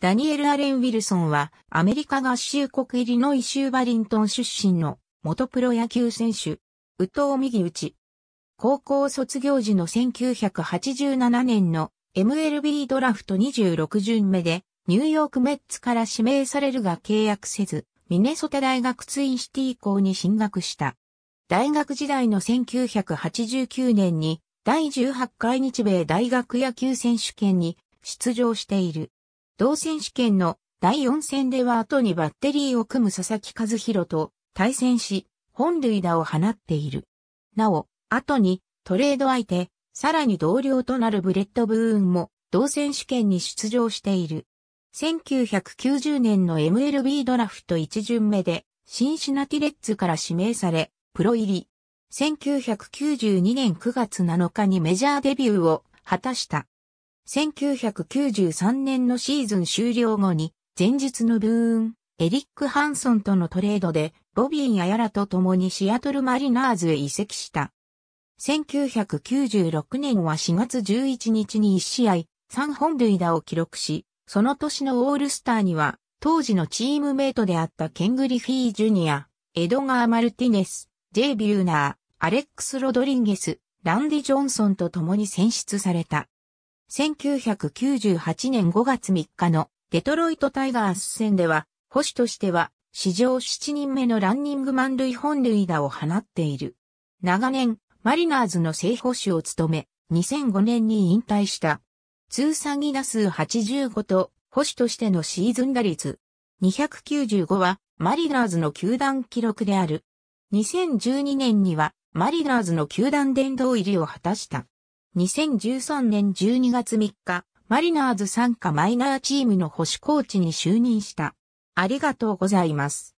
ダニエル・アレン・ウィルソンは、アメリカ合衆国イリノイ州バリントン出身の元プロ野球選手、宇藤右打ち。高校卒業時の1987年の MLB ドラフト26巡目で、ニューヨークメッツから指名されるが契約せず、ミネソタ大学ツインシティ校に進学した。大学時代の1989年に、第18回日米大学野球選手権に出場している。同選手権の第4戦では後にバッテリーを組む佐々木和弘と対戦し、本塁打を放っている。なお、後にトレード相手、さらに同僚となるブレッド・ブーンも同選手権に出場している。1990年の MLB ドラフト1巡目でシンシナティレッツから指名され、プロ入り。1992年9月7日にメジャーデビューを果たした。1993年のシーズン終了後に、前日のブーン、エリック・ハンソンとのトレードで、ロビン・アヤラと共にシアトル・マリナーズへ移籍した。1996年は4月11日に1試合、3本塁打を記録し、その年のオールスターには、当時のチームメイトであったケングリフィー・ジュニア、エドガー・マルティネス、ジェイ・ビューナー、アレックス・ロドリンゲス、ランディ・ジョンソンと共に選出された。1998年5月3日のデトロイトタイガース戦では、保守としては史上7人目のランニング満塁本塁打を放っている。長年、マリナーズの正捕手を務め、2005年に引退した。通算2打数85と、保守としてのシーズン打率。295は、マリナーズの球団記録である。2012年には、マリナーズの球団殿堂入りを果たした。2013年12月3日、マリナーズ参加マイナーチームの保守コーチに就任した。ありがとうございます。